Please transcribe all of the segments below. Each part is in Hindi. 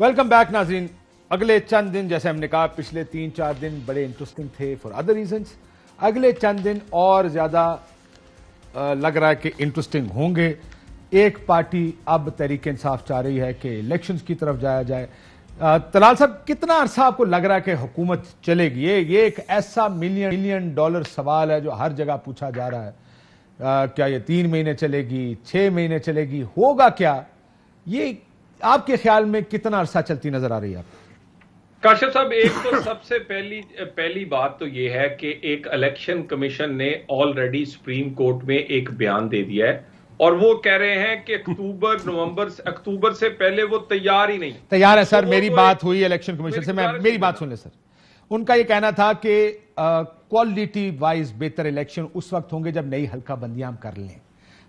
वेलकम बैक नाजरीन अगले चंद दिन जैसे हमने कहा पिछले तीन चार दिन बड़े इंटरेस्टिंग थे फॉर अदर रीजंस अगले चंद दिन और ज़्यादा लग रहा है कि इंटरेस्टिंग होंगे एक पार्टी अब तरीके इंसाफ चाह रही है कि इलेक्शंस की तरफ जाया जाए तलाल साहब कितना अरसा आपको लग रहा है कि हुकूमत चलेगी ये ये एक ऐसा मिलियन मिलियन डॉलर सवाल है जो हर जगह पूछा जा रहा है आ, क्या ये तीन महीने चलेगी छः महीने चलेगी होगा क्या ये आपके ख्याल में कितना अरसा चलती नजर आ रही है आपको काशिफ साहब एक तो सबसे पहली पहली बात तो ये है कि एक इलेक्शन कमीशन ने ऑलरेडी सुप्रीम कोर्ट में एक बयान दे दिया है और वो कह रहे हैं कि अक्टूबर नवंबर अक्टूबर से पहले वो तैयार ही नहीं तैयार है सर तो मेरी तो बात हुई इलेक्शन कमीशन से मैं मेरी बात सुन ले सर उनका ये कहना था कि क्वालिटी वाइज बेहतर इलेक्शन उस वक्त होंगे जब नई हल्का बंदियां कर लें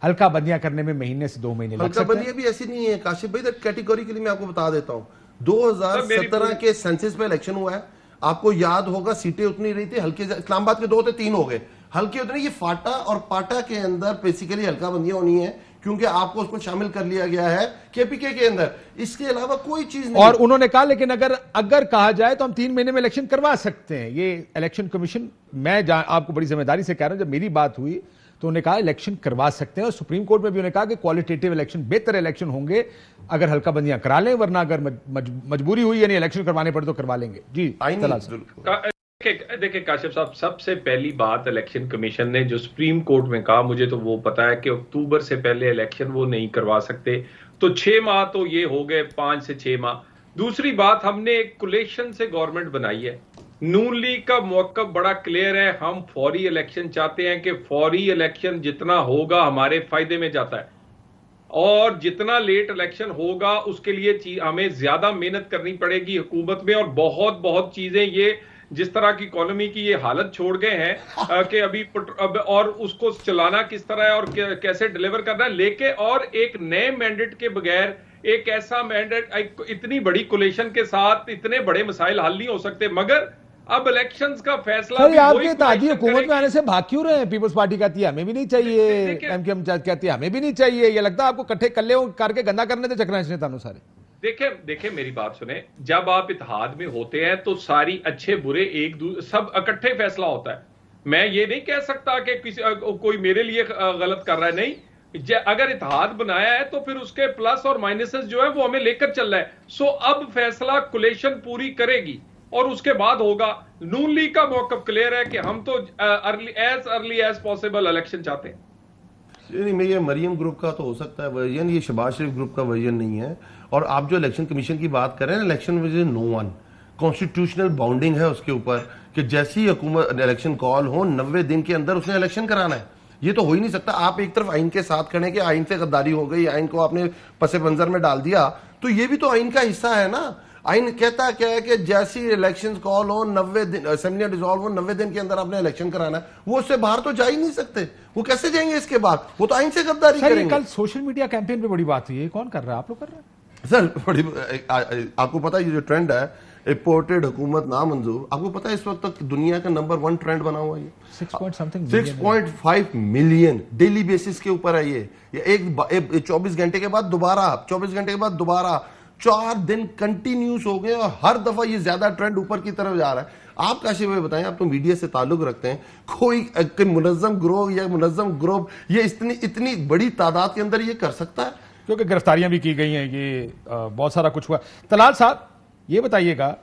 हल्का बंदियां करने में महीने से दो महीने लग सकते हैं भी ऐसी नहीं है काशिफ भाई कैटेगरी के लिए मैं आपको बता देता हूँ 2017 के सेंसिस में इलेक्शन हुआ है आपको याद होगा सीटें उतनी रही थी हल्के इस्लामाबाद के दो थे तीन हो गए हल्के उतने ये फाटा और पाटा के अंदर बेसिकली हल्का बंदियां होनी है क्योंकि आपको उसको शामिल कर लिया गया है केपीके के अंदर इसके अलावा कोई चीज नहीं और उन्होंने कहा लेकिन अगर अगर कहा जाए तो हम तीन महीने में इलेक्शन करवा सकते हैं ये इलेक्शन कमीशन मैं आपको बड़ी जिम्मेदारी से कह रहा हूं जब मेरी बात हुई तो उन्होंने कहा इलेक्शन करवा सकते हैं और सुप्रीम कोर्ट में भी उन्होंने कहा कि क्वालिटेटिव इलेक्शन बेहतर इलेक्शन होंगे अगर हल्का बंदियां करा लें वरना अगर मजबूरी हुई यानी इलेक्शन करवाने पड़े तो करवा लेंगे जी देखिए काशिफ साहब सबसे पहली बात इलेक्शन कमीशन ने जो सुप्रीम कोर्ट में कहा मुझे तो वो पता है कि अक्टूबर से पहले इलेक्शन वो नहीं करवा सकते तो छह माह तो ये हो गए पांच से छह माह दूसरी बात हमने एक कुलेशन से गवर्नमेंट बनाई है नून लीग का मौका बड़ा क्लियर है हम फौरी इलेक्शन चाहते हैं कि फौरी इलेक्शन जितना होगा हमारे फायदे में जाता है और जितना लेट इलेक्शन होगा उसके लिए हमें ज्यादा मेहनत करनी पड़ेगी हुकूमत में और बहुत बहुत चीजें ये जिस तरह की इकोनॉमी की ये हालत छोड़ गए हैं कि अभी अब और उसको चलाना किस तरह है और कैसे डिलीवर करना है लेके और एक नए मैंडेट के बगैर एक ऐसा मैंडेट इतनी बड़ी कोलेशन के साथ इतने बड़े मसाइल हल नहीं हो सकते मगर अब इलेक्शन का फैसला भी आपके ताजी हुकूमत में आने से भाग क्यों रहे हैं पीपल्स पार्टी कहती है हमें भी नहीं चाहिए एम के एम कहती है हमें भी नहीं चाहिए ये लगता है आपको कट्ठे कल्ले करके गंदा करने थे चक्रांश नेता सारे देखे देखे मेरी बात सुने जब आप इतिहाद में होते हैं तो सारी अच्छे बुरे एक दूसरे सब इकट्ठे फैसला होता है मैं ये नहीं कह सकता कि किसी कोई मेरे लिए गलत कर रहा है नहीं अगर इतिहाद बनाया है तो फिर उसके प्लस और माइनसेस जो है वो हमें लेकर चल रहा है सो अब फैसला कुलेशन पूरी करेगी और उसके बाद होगा नून लीग का मौकअप क्लियर है कि हम तो early as early as possible election चाहते हैं नहीं मैं ये मरियम ग्रुप का तो हो सकता है वर्जन ये शबाज शरीफ ग्रुप का वर्जन नहीं है और आप जो इलेक्शन कमीशन की बात कर रहे हैं इलेक्शन में नो वन कॉन्स्टिट्यूशनल बाउंडिंग है उसके ऊपर कि जैसी हुकूमत इलेक्शन कॉल हो नब्बे दिन के अंदर उसने इलेक्शन कराना है ये तो हो ही नहीं सकता आप एक तरफ आइन के साथ खड़े कि आइन से गद्दारी हो गई आइन को आपने पसे मंजर में डाल दिया तो ये भी तो आइन का हिस्सा है ना आइन कहता क्या है कि जैसी इलेक्शन कॉल हो नब्बे दिन असेंबलियां डिजॉल्व हो नब्बे दिन के अंदर आपने इलेक्शन कराना है वो उससे बाहर तो जा ही नहीं सकते वो कैसे जाएंगे इसके बाद वो तो आइन से गद्दारी करेंगे कल सोशल मीडिया कैंपेन पे बड़ी बात हुई है कौन कर रहा है आप लोग कर रहे हैं सर बड़ी आपको पता है ये जो ट्रेंड है इम्पोर्टेड हुकूमत ना मंजूर आपको पता है इस वक्त तक दुनिया का नंबर वन ट्रेंड बना हुआ है six point five million daily basis के ऊपर है ये एक चौबीस घंटे के बाद दोबारा चौबीस घंटे के बाद दोबारा चार दिन कंटिन्यूस हो गए और हर दफा ये ज्यादा ट्रेंड ऊपर की तरफ जा रहा है आप काशी भाई बताएं आप तो मीडिया से ताल्लुक रखते हैं कोई मुनजम ग्रोह या मुनजम ग्रुप ये इतनी इतनी बड़ी तादाद के अंदर ये कर सकता है क्योंकि गिरफ्तारियां भी की गई हैं ये बहुत सारा कुछ हुआ तलाल साहब ये बताइएगा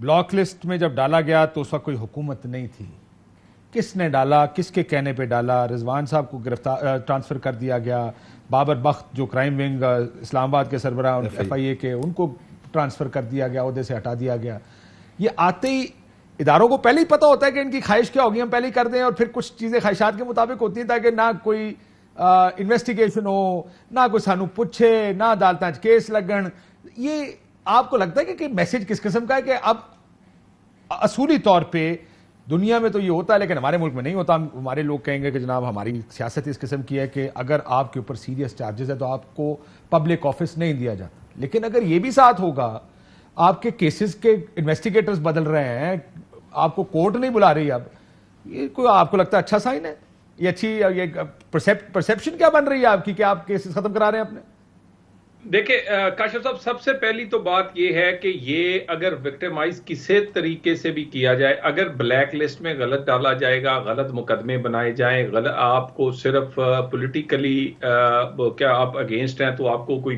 ब्लॉक लिस्ट में जब डाला गया तो उस वक्त कोई हुकूमत नहीं थी किसने डाला किसके कहने पे डाला रिजवान साहब को गिरफ्तार ट्रांसफर कर दिया गया बाबर बख्त जो क्राइम विंग इस्लामाबाद के सरबरा एफ आई ए के उनको ट्रांसफ़र कर दिया गया अहदे से हटा दिया गया ये आते ही इदारों को पहले ही पता होता है कि इनकी ख्वाहिश क्या होगी हम पहले ही कर दें और फिर कुछ चीज़ें ख्वाहिशात के मुताबिक होती हैं ताकि ना कोई इन्वेस्टिगेशन हो ना कोई सानू पूछे ना अदालत केस लगन ये आपको लगता है कि मैसेज किस किस्म का है कि अब असूली तौर पर दुनिया में तो ये होता है लेकिन हमारे मुल्क में नहीं होता हमारे लोग कहेंगे कि जनाब हमारी सियासत इस किस्म की है कि अगर आपके ऊपर सीरियस चार्जेस है तो आपको पब्लिक ऑफिस नहीं दिया जाता लेकिन अगर ये भी साथ होगा आपके केसेस के इन्वेस्टिगेटर्स बदल रहे हैं आपको कोर्ट नहीं बुला रही अब ये कोई आपको लगता है अच्छा साइन है ये अच्छी ये परसेप्शन क्या बन रही है आपकी कि आप केसेस खत्म करा रहे हैं अपने देखिए काशिफ साहब सबसे पहली तो बात यह है कि ये अगर विक्टिमाइज किसी तरीके से भी किया जाए अगर ब्लैक लिस्ट में गलत डाला जाएगा गलत मुकदमे बनाए जाए गलत आपको सिर्फ पॉलिटिकली क्या आप अगेंस्ट हैं तो आपको कोई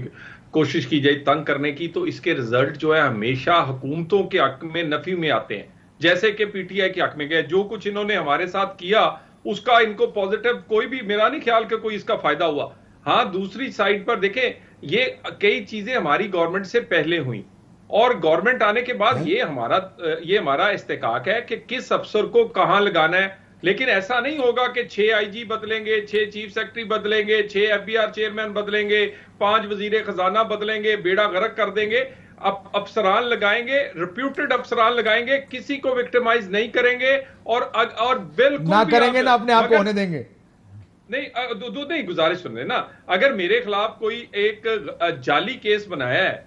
कोशिश की जाए तंग करने की तो इसके रिजल्ट जो है हमेशा हुकूमतों के हक में नफी में आते हैं जैसे कि पीटीआई के हक में गए जो कुछ इन्होंने हमारे साथ किया उसका इनको पॉजिटिव कोई भी मेरा नहीं ख्याल कि कोई इसका फायदा हुआ हाँ दूसरी साइड पर देखें ये कई चीजें हमारी गवर्नमेंट से पहले हुई और गवर्नमेंट आने के बाद हाँ। ये हमारा ये हमारा इस्तेकाक है कि किस अफसर को कहां लगाना है लेकिन ऐसा नहीं होगा कि छह आईजी बदलेंगे छह चीफ सेक्रेटरी बदलेंगे छह एफबीआर चेयरमैन बदलेंगे पांच वजीर खजाना बदलेंगे बेड़ा गर्क कर देंगे अब अफसरान लगाएंगे रिप्यूटेड अफसरान लगाएंगे किसी को विक्टिमाइज नहीं करेंगे और और बिल्कुल ना करेंगे ना अपने आप को होने देंगे नहीं दो दो नहीं गुजारिश सुन रहे ना अगर मेरे खिलाफ कोई एक जाली केस बनाया है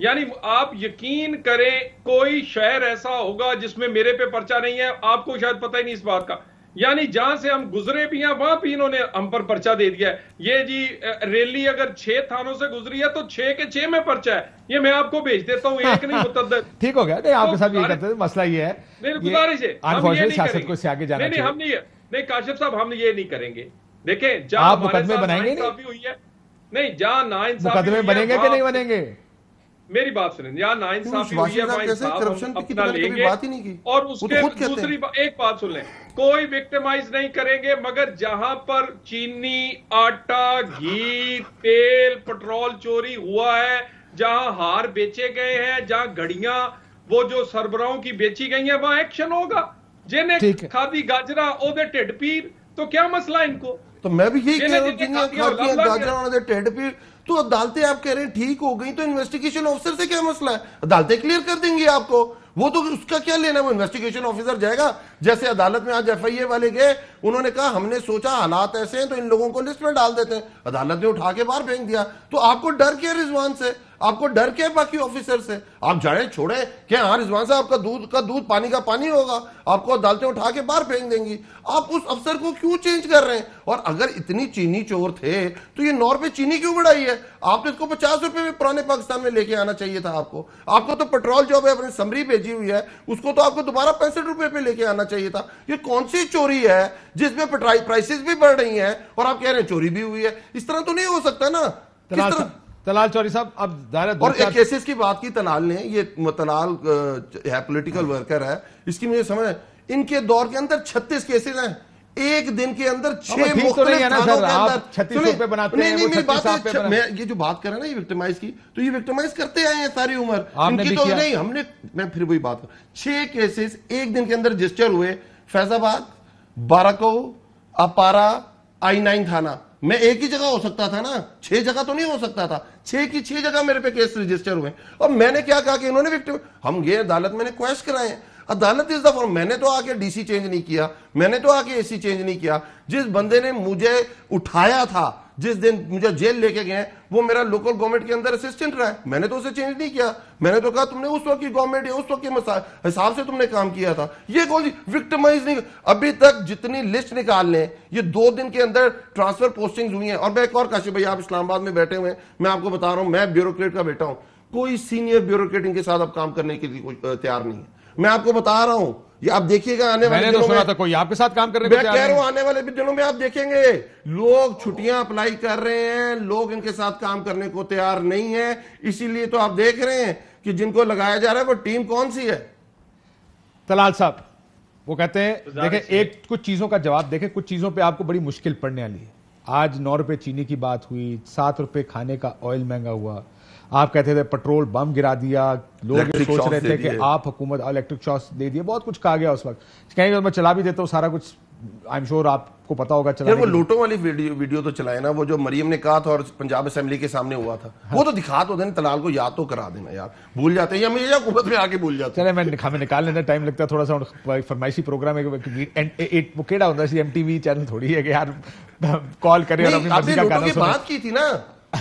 यानी आप यकीन करें कोई शहर ऐसा होगा जिसमें मेरे पे पर्चा नहीं है आपको शायद पता ही नहीं इस बात का यानी जहां से हम गुजरे भी हैं वहां भी इन्होंने हम पर पर्चा दे दिया है ये जी रैली अगर छह थानों से गुजरी है तो छह के छह में पर्चा है ये मैं आपको भेज देता हूँ एक नहीं मुतद ठीक हो गया नहीं आपके तो साथ ये करते मसला ये है नहीं गुजारिश है शासक नहीं है नहीं काशिफ साहब हम ये नहीं करेंगे देखिए जहां आप मुकदमे बनाएंगे नहीं हुई है नहीं जहां ना इंसाफी बनेंगे कि नहीं बनेंगे मेरी बात सुने यहाँ ना इंसाफी हुई है भाई साहब अपना लेंगे और उसके दूसरी एक बात सुन लें कोई विक्टिमाइज नहीं करेंगे मगर जहां पर चीनी आटा घी तेल पेट्रोल चोरी हुआ है जहां हार बेचे गए हैं जहां घड़िया वो जो सरबराहों की बेची गई है वहां एक्शन होगा जिन्हें खादी गाजरा ओदे ढिड पीर तो क्या मसला इनको तो मैं भी यही कह रहा हूँ गाजर टेड पे तो अदालतें आप कह रहे हैं ठीक हो गई तो इन्वेस्टिगेशन ऑफिसर से क्या मसला है अदालतें क्लियर कर देंगी आपको वो तो उसका क्या लेना है वो इन्वेस्टिगेशन ऑफिसर जाएगा जैसे अदालत में आज एफ आई ए वाले गए उन्होंने कहा हमने सोचा हालात ऐसे हैं तो इन लोगों को लिस्ट में डाल देते हैं अदालत ने उठा के बाहर फेंक दिया तो आपको डर क्या रिजवान से आपको डर के बाकी ऑफिसर से आप जाए छोड़े क्या हाँ रिजवान साहब आपका दूध का दूध पानी का पानी होगा आपको अदालतें उठा के बाहर फेंक देंगी आप उस अफसर को क्यों चेंज कर रहे हैं और अगर इतनी चीनी चोर थे तो ये नौ रुपये चीनी क्यों बढ़ाई है तो इसको पचास रुपए में पुराने पाकिस्तान में लेके आना चाहिए था आपको आपको तो पेट्रोल जो अपनी समरी भेजी हुई है उसको तो आपको दोबारा पैंसठ रुपए पे लेके आना चाहिए था ये कौन सी चोरी है जिसमें प्राइसेस भी बढ़ रही है और आप कह रहे हैं चोरी भी हुई है इस तरह तो नहीं हो सकता ना तलाल चौरी साहब अब दायरा और एक केसेस की बात की तनाल ने ये तनाल है पॉलिटिकल वर्कर है इसकी मुझे समझ इनके दौर के अंदर छत्तीस केसेस हैं एक दिन के अंदर छह तो मुख्तलिफ ये जो बात कर ना ये विक्टिमाइज की तो ये विक्टिमाइज करते आए हैं सारी उम्र इनकी तो नहीं हमने मैं फिर वही बात कर छह केसेस एक दिन के अंदर रजिस्टर हुए फैजाबाद बाराको अपारा आई नाइन थाना मैं एक ही जगह हो सकता था ना छह जगह तो नहीं हो सकता था छह की छह जगह मेरे पे केस रजिस्टर हुए और मैंने क्या कहा कि इन्होंने विक्टिम हम गए अदालत मैंने क्वेश्च कराए हैं अदालत इज द फॉर्म मैंने तो आके डीसी चेंज नहीं किया मैंने तो आके एसी चेंज नहीं किया जिस बंदे ने मुझे उठाया था जिस दिन मुझे जेल लेके गए वो मेरा लोकल गवर्नमेंट के अंदर असिस्टेंट रहा है मैंने तो उसे चेंज नहीं किया मैंने तो कहा तुमने उस वक्त की गवर्नमेंट है उस वक्त के हिसाब से तुमने काम किया था ये कौन सी विक्टमाइज नहीं अभी तक जितनी लिस्ट निकाल लें ये दो दिन के अंदर ट्रांसफर पोस्टिंग हुई है और मैं एक और काशिफ भाई आप इस्लामाबाद में बैठे हुए हैं मैं आपको बता रहा हूँ मैं ब्यूरोक्रेट का बेटा हूँ कोई सीनियर ब्यूरोक्रेट इनके साथ अब काम करने के लिए तैयार नहीं है मैं आपको बता रहा हूँ ये आप देखिएगा आने वाले तो दिनों में था कोई आपके साथ काम कर रहे कह रहा आने वाले दिनों में आप देखेंगे लोग छुट्टियां अप्लाई कर रहे हैं लोग इनके साथ काम करने को तैयार नहीं है इसीलिए तो आप देख रहे हैं कि जिनको लगाया जा रहा है वो टीम कौन सी है तलाल साहब वो कहते हैं तो देखे एक कुछ चीजों का जवाब देखे कुछ चीजों पर आपको बड़ी मुश्किल पड़ने वाली है आज नौ रुपए चीनी की बात हुई सात रुपए खाने का ऑयल महंगा हुआ आप कहते थे पेट्रोल बम गिरा दिया लोग ये सोच रहे थे कि आप हुकूमत इलेक्ट्रिक शॉक्स दे दिए बहुत कुछ कहा गया उस वक्त कहीं मैं चला भी देता हूँ सारा कुछ आई एम श्योर आपको पता होगा चला वो लूटो वाली वीडियो वीडियो तो चलाए ना वो जो मरियम ने कहा था और पंजाब असेंबली के सामने हुआ था हाँ। वो तो दिखा तो देना तलाल को याद तो करा देना यार भूल जाते हैं या हुकूमत में आके भूल जाते चले मैं हमें निकाल लेना टाइम लगता है थोड़ा सा फरमाइशी प्रोग्राम है वो केड़ा होता है एम चैनल थोड़ी है कि यार कॉल करें बात की थी ना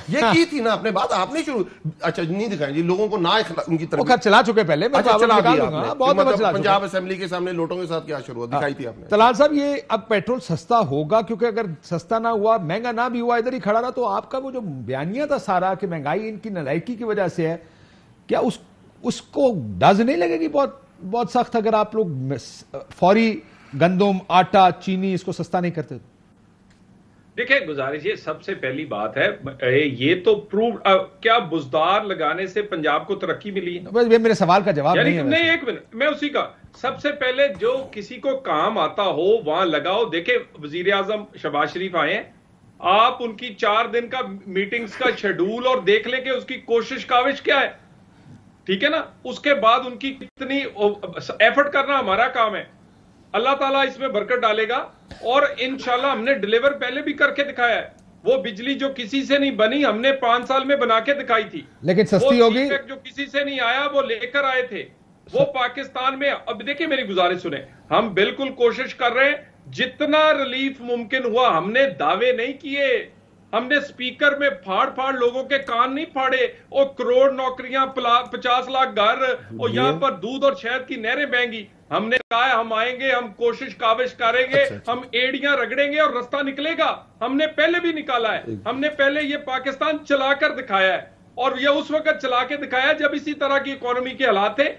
ये हाँ। की थी ना अपने बात आपने शुरू अच्छा नहीं दिखाई जी लोगों को ना उनकी तरफ खर्च चला चुके पहले मैं अच्छा, चला दिया आपने। बहुत मतलब चला पंजाब असेंबली के सामने लोटों के साथ क्या शुरू हाँ। दिखाई थी आपने तलाल साहब ये अब पेट्रोल सस्ता होगा क्योंकि अगर सस्ता ना हुआ महंगा ना भी हुआ इधर ही खड़ा रहा तो आपका वो जो बयानिया था सारा कि महंगाई इनकी नलायकी की वजह से है क्या उस उसको डज नहीं लगेगी बहुत बहुत सख्त अगर आप लोग फौरी गंदम आटा चीनी इसको सस्ता नहीं करते तो देखिए गुजारिश ये सबसे पहली बात है ये तो प्रूव क्या बुजदार लगाने से पंजाब को तरक्की मिली है मेरे सवाल का जवाब नहीं, नहीं एक मिनट मैं उसी का सबसे पहले जो किसी को काम आता हो वहां लगाओ देखे वजीर आजम शबाज शरीफ आए आप उनकी चार दिन का मीटिंग्स का शेड्यूल और देख लें कि उसकी कोशिश काविश क्या है ठीक है ना उसके बाद उनकी कितनी एफर्ट करना हमारा काम है अल्लाह ताला इसमें बरकत डालेगा और इनशाला हमने डिलीवर पहले भी करके दिखाया है वो बिजली जो किसी से नहीं बनी हमने पांच साल में बना के दिखाई थी लेकिन सस्ती होगी जो किसी से नहीं आया वो लेकर आए थे वो पाकिस्तान में अब देखिए मेरी गुजारिश सुने हम बिल्कुल कोशिश कर रहे हैं जितना रिलीफ मुमकिन हुआ हमने दावे नहीं किए हमने स्पीकर में फाड़ फाड़ लोगों के कान नहीं फाड़े और करोड़ नौकरियां पचास लाख घर और यहाँ पर दूध और शहद की नहरें बहेंगी हमने कहा हम आएंगे हम कोशिश काविश करेंगे अच्छा, अच्छा। हम एड़ियां रगड़ेंगे और रास्ता निकलेगा हमने पहले भी निकाला है हमने पहले ये पाकिस्तान चलाकर दिखाया है और यह उस वक्त चला के दिखाया जब इसी तरह की इकोनॉमी के हालात थे